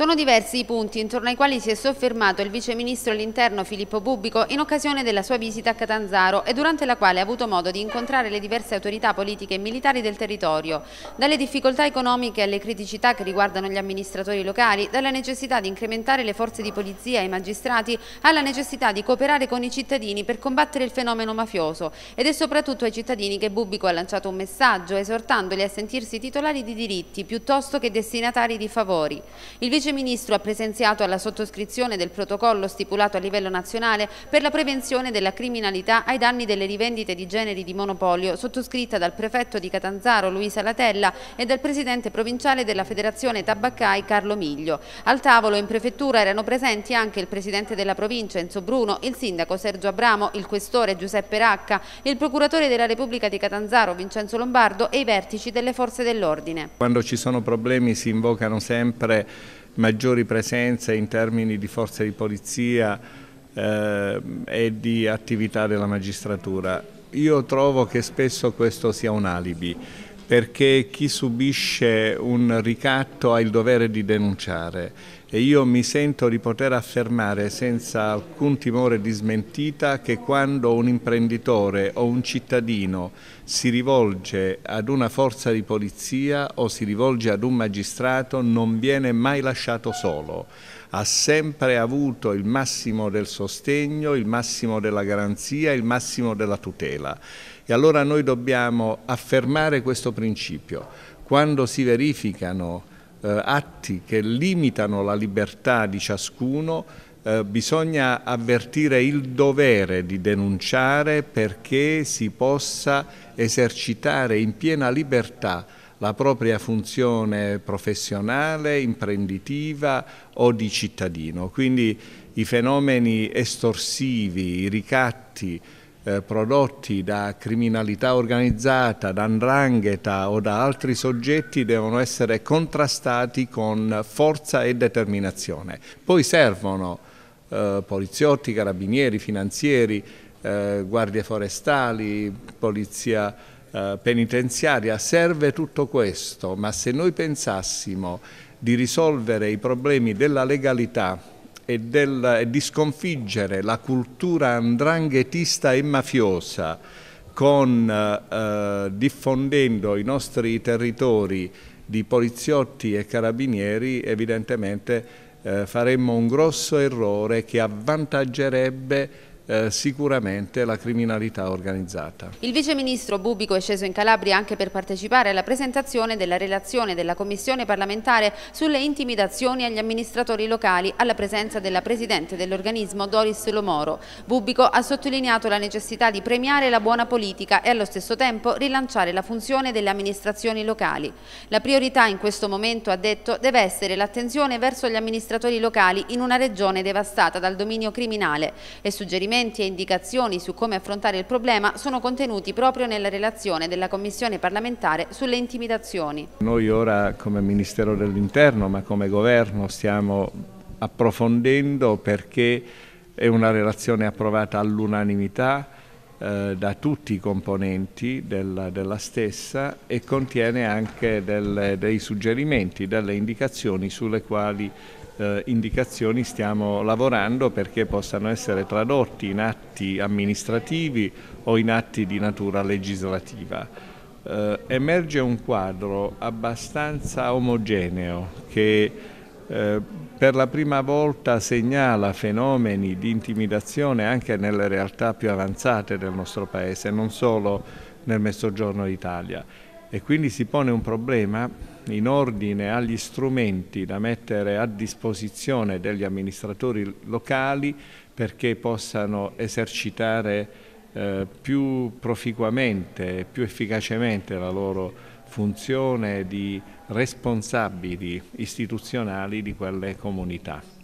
Sono diversi i punti intorno ai quali si è soffermato il Vice Ministro all'Interno Filippo Bubbico in occasione della sua visita a Catanzaro e durante la quale ha avuto modo di incontrare le diverse autorità politiche e militari del territorio, dalle difficoltà economiche alle criticità che riguardano gli amministratori locali, dalla necessità di incrementare le forze di polizia e i magistrati alla necessità di cooperare con i cittadini per combattere il fenomeno mafioso ed è soprattutto ai cittadini che Bubbico ha lanciato un messaggio esortandoli a sentirsi titolari di diritti piuttosto che destinatari di favori. Il Vice Ministro ha presenziato alla sottoscrizione del protocollo stipulato a livello nazionale per la prevenzione della criminalità ai danni delle rivendite di generi di monopolio, sottoscritta dal prefetto di Catanzaro Luisa Latella e dal presidente provinciale della Federazione Tabaccai Carlo Miglio. Al tavolo in prefettura erano presenti anche il presidente della provincia Enzo Bruno, il sindaco Sergio Abramo, il questore Giuseppe Racca, il procuratore della Repubblica di Catanzaro Vincenzo Lombardo e i vertici delle forze dell'ordine. Quando ci sono problemi si invocano sempre maggiori presenze in termini di forze di polizia eh, e di attività della magistratura. Io trovo che spesso questo sia un alibi perché chi subisce un ricatto ha il dovere di denunciare e io mi sento di poter affermare senza alcun timore di smentita che quando un imprenditore o un cittadino si rivolge ad una forza di polizia o si rivolge ad un magistrato non viene mai lasciato solo, ha sempre avuto il massimo del sostegno, il massimo della garanzia, il massimo della tutela. E allora noi dobbiamo affermare questo principio. Quando si verificano eh, atti che limitano la libertà di ciascuno eh, bisogna avvertire il dovere di denunciare perché si possa esercitare in piena libertà la propria funzione professionale, imprenditiva o di cittadino. Quindi i fenomeni estorsivi, i ricatti, eh, prodotti da criminalità organizzata, da andrangheta o da altri soggetti devono essere contrastati con forza e determinazione. Poi servono eh, poliziotti, carabinieri, finanzieri, eh, guardie forestali, polizia eh, penitenziaria, serve tutto questo, ma se noi pensassimo di risolvere i problemi della legalità e, del, e di sconfiggere la cultura andranghetista e mafiosa con, eh, diffondendo i nostri territori di poliziotti e carabinieri evidentemente eh, faremmo un grosso errore che avvantaggerebbe eh, sicuramente la criminalità organizzata. Il Vice Ministro Bubico è sceso in Calabria anche per partecipare alla presentazione della relazione della Commissione parlamentare sulle intimidazioni agli amministratori locali alla presenza della Presidente dell'organismo Doris Lomoro. Bubico ha sottolineato la necessità di premiare la buona politica e allo stesso tempo rilanciare la funzione delle amministrazioni locali. La priorità in questo momento, ha detto, deve essere l'attenzione verso gli amministratori locali in una regione devastata dal dominio criminale e suggerimento suggerimenti e indicazioni su come affrontare il problema sono contenuti proprio nella relazione della Commissione parlamentare sulle intimidazioni. Noi ora come Ministero dell'Interno ma come Governo stiamo approfondendo perché è una relazione approvata all'unanimità eh, da tutti i componenti della, della stessa e contiene anche delle, dei suggerimenti, delle indicazioni sulle quali eh, indicazioni stiamo lavorando perché possano essere tradotti in atti amministrativi o in atti di natura legislativa. Eh, emerge un quadro abbastanza omogeneo che eh, per la prima volta segnala fenomeni di intimidazione anche nelle realtà più avanzate del nostro Paese, non solo nel Mezzogiorno d'Italia e quindi si pone un problema in ordine agli strumenti da mettere a disposizione degli amministratori locali perché possano esercitare eh, più proficuamente e più efficacemente la loro funzione di responsabili istituzionali di quelle comunità.